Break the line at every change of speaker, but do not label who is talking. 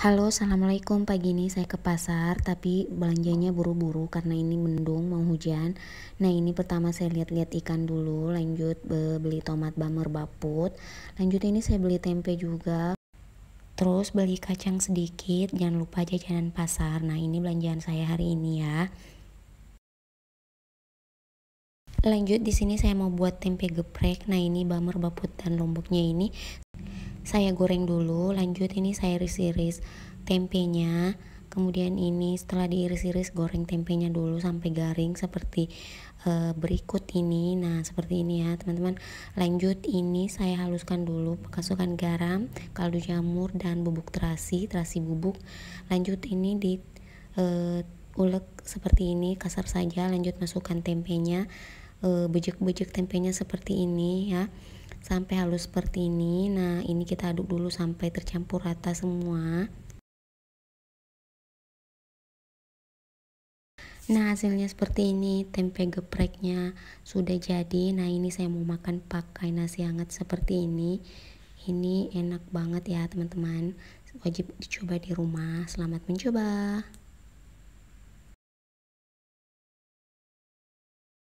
Halo, assalamualaikum. Pagi ini saya ke pasar, tapi belanjanya buru-buru karena ini mendung mau hujan. Nah, ini pertama saya lihat-lihat ikan dulu, lanjut beli tomat bamer baput. Lanjut ini saya beli tempe juga. Terus beli kacang sedikit, jangan lupa jajanan pasar. Nah, ini belanjaan saya hari ini ya. Lanjut di sini saya mau buat tempe geprek. Nah, ini bamer baput dan lomboknya ini saya goreng dulu lanjut ini saya iris-iris tempenya kemudian ini setelah diiris-iris goreng tempenya dulu sampai garing seperti e, berikut ini nah seperti ini ya teman-teman lanjut ini saya haluskan dulu masukkan garam kaldu jamur dan bubuk terasi terasi bubuk lanjut ini di e, ulek seperti ini kasar saja lanjut masukkan tempenya eh, bejek-bejek tempenya seperti ini
ya sampai halus seperti ini nah ini kita aduk dulu sampai tercampur rata semua Nah hasilnya seperti ini tempe gepreknya sudah jadi Nah ini saya mau makan pakai
nasi hangat seperti ini Ini enak banget ya teman-teman Wajib
dicoba di rumah Selamat mencoba